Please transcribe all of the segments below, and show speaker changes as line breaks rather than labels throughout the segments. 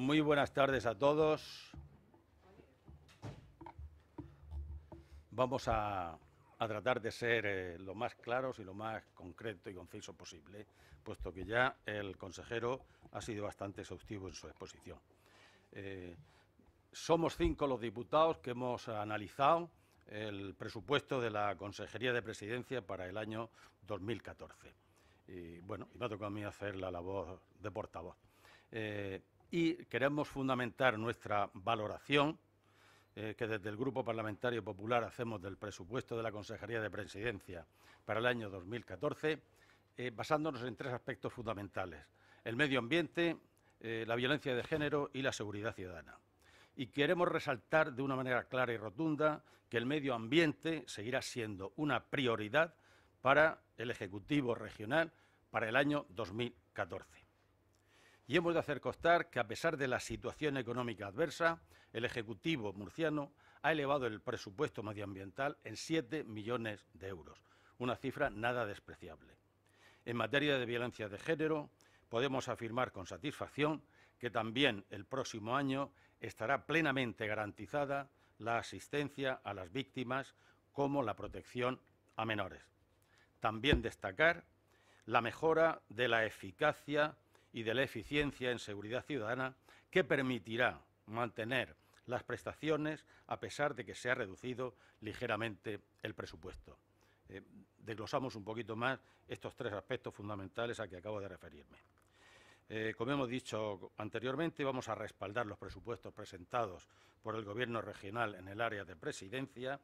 Muy buenas tardes a todos. Vamos a, tratar de ser eh, lo más claros y lo más concreto y conciso posible, puesto que ya el consejero ha sido bastante exhaustivo en su exposición. Eh, somos cinco los diputados que hemos analizado el presupuesto de la Consejería de Presidencia para el año 2014. Y bueno, y me ha tocado a mí hacer la labor de portavoz. Eh, y queremos fundamentar nuestra valoración eh, que desde el Grupo Parlamentario Popular hacemos del presupuesto de la Consejería de Presidencia para el año 2014, eh, basándonos en tres aspectos fundamentales, el medio ambiente, eh, la violencia de género y la seguridad ciudadana. Y queremos resaltar de una manera clara y rotunda que el medio ambiente seguirá siendo una prioridad para el Ejecutivo Regional para el año 2014 y hemos de hacer constar que a pesar de la situación económica adversa, el Ejecutivo murciano ha elevado el presupuesto medioambiental en 7 millones de euros, una cifra nada despreciable. En materia de violencia de género, podemos afirmar con satisfacción que también el próximo año estará plenamente garantizada la asistencia a las víctimas como la protección a menores. También destacar la mejora de la eficacia y de la eficiencia en seguridad ciudadana que permitirá mantener las prestaciones a pesar de que se ha reducido ligeramente el presupuesto. Eh, desglosamos un poquito más estos tres aspectos fundamentales a que acabo de referirme. Eh, como hemos dicho anteriormente, vamos a respaldar los presupuestos presentados por el Gobierno regional en el área de presidencia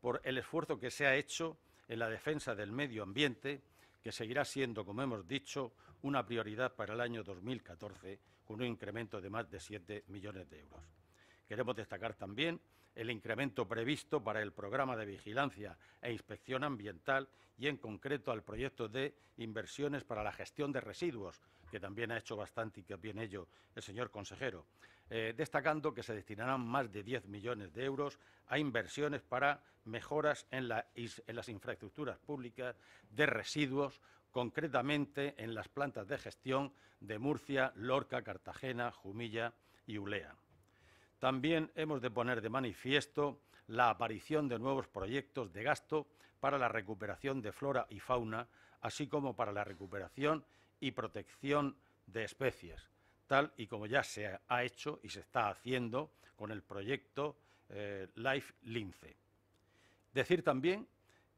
por el esfuerzo que se ha hecho en la defensa del medio ambiente que seguirá siendo, como hemos dicho, una prioridad para el año 2014, con un incremento de más de 7 millones de euros. Queremos destacar también el incremento previsto para el programa de vigilancia e inspección ambiental y, en concreto, al proyecto de inversiones para la gestión de residuos, que también ha hecho bastante y que bien ello el señor consejero, eh, destacando que se destinarán más de 10 millones de euros a inversiones para mejoras en, en las infraestructuras públicas de residuos, concretamente en las plantas de gestión de Murcia, Lorca, Cartagena, Jumilla y Ulea. También hemos de poner de manifiesto la aparición de nuevos proyectos de gasto para la recuperación de flora y fauna, así como para la recuperación y protección de especies, tal y como ya se ha hecho y se está haciendo con el proyecto eh, Life Lince. Decir también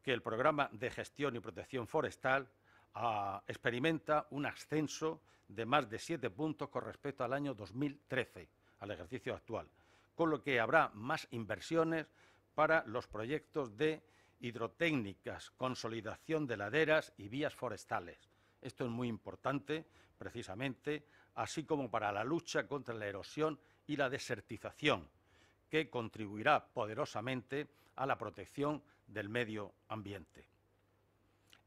que el programa de gestión y protección forestal ah, experimenta un ascenso de más de siete puntos con respecto al año 2013 al ejercicio actual, con lo que habrá más inversiones para los proyectos de hidrotécnicas, consolidación de laderas y vías forestales. Esto es muy importante, precisamente, así como para la lucha contra la erosión y la desertización, que contribuirá poderosamente a la protección del medio ambiente.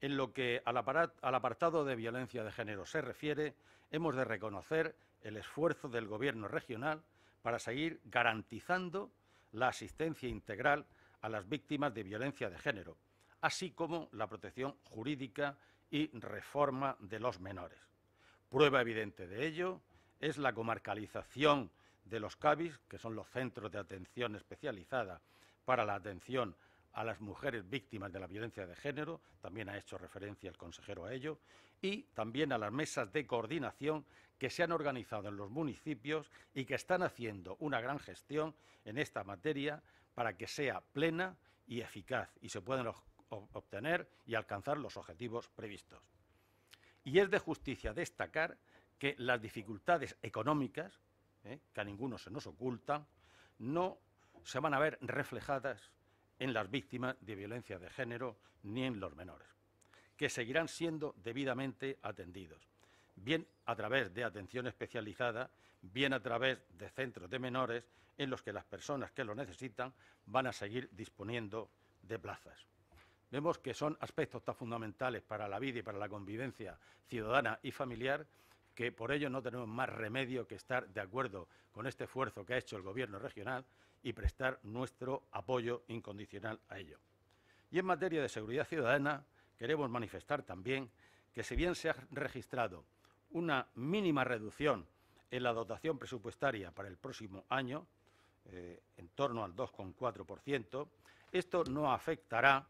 En lo que al, apartado de violencia de género se refiere, hemos de reconocer el esfuerzo del Gobierno regional para seguir garantizando la asistencia integral a las víctimas de violencia de género, así como la protección jurídica y reforma de los menores. Prueba evidente de ello es la comarcalización de los CABIS, que son los centros de atención especializada para la atención a las mujeres víctimas de la violencia de género, también ha hecho referencia el consejero a ello, y también a las mesas de coordinación que se han organizado en los municipios y que están haciendo una gran gestión en esta materia para que sea plena y eficaz y se puedan obtener y alcanzar los objetivos previstos. Y es de justicia destacar que las dificultades económicas, eh, que a ninguno se nos ocultan, no se van a ver reflejadas en las víctimas de violencia de género ni en los menores, que seguirán siendo debidamente atendidos, bien a través de atención especializada, bien a través de centros de menores en los que las personas que lo necesitan van a seguir disponiendo de plazas. Vemos que son aspectos tan fundamentales para la vida y para la convivencia ciudadana y familiar que por ello no tenemos más remedio que estar de acuerdo con este esfuerzo que ha hecho el Gobierno regional y prestar nuestro apoyo incondicional a ello. Y en materia de seguridad ciudadana, queremos manifestar también que si bien se ha registrado una mínima reducción en la dotación presupuestaria para el próximo año, eh, en torno al 2,4%, esto no afectará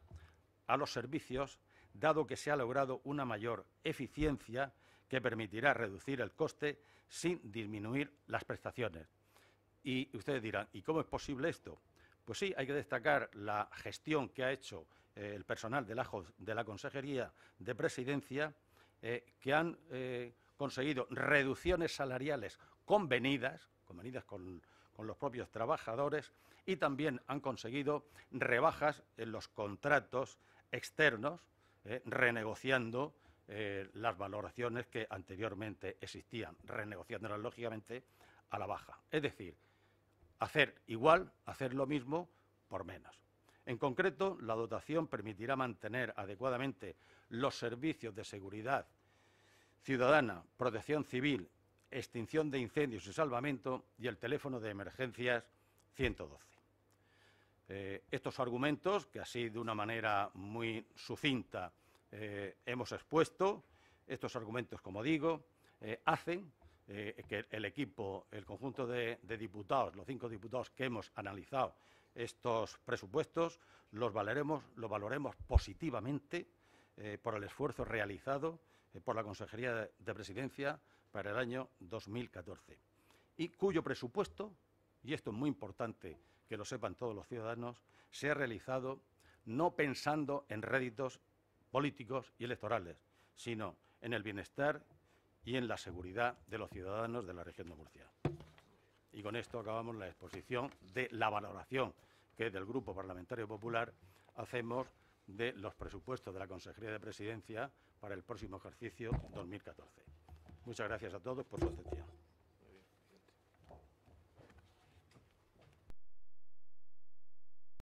a los servicios, dado que se ha logrado una mayor eficiencia que permitirá reducir el coste sin disminuir las prestaciones. Y ustedes dirán, ¿y cómo es posible esto? Pues sí, hay que destacar la gestión que ha hecho eh, el personal de la, Consejería de Presidencia, eh, que han eh, conseguido reducciones salariales convenidas, convenidas con, con, los propios trabajadores, y también han conseguido rebajas en los contratos externos, renegociando las valoraciones que anteriormente existían, renegociándolas lógicamente a la baja. Es decir, hacer igual, hacer lo mismo por menos. En concreto, la dotación permitirá mantener adecuadamente los servicios de seguridad ciudadana, protección civil, extinción de incendios y salvamento y el teléfono de emergencias 112. Eh, estos argumentos, que así de una manera muy sucinta eh, hemos expuesto, estos argumentos, como digo, eh, hacen eh, que el equipo, el conjunto de, diputados, los cinco diputados que hemos analizado estos presupuestos, los, valeremos, lo valoremos positivamente eh, por el esfuerzo realizado eh, por la Consejería de, de Presidencia para el año 2014 y cuyo presupuesto, y esto es muy importante que lo sepan todos los ciudadanos, se ha realizado no pensando en réditos políticos y electorales, sino en el bienestar y en la seguridad de los ciudadanos de la región de Murcia. Y con esto acabamos la exposición de la valoración que del Grupo Parlamentario Popular hacemos de los presupuestos de la Consejería de Presidencia para el próximo ejercicio 2014. Muchas gracias a todos por su atención.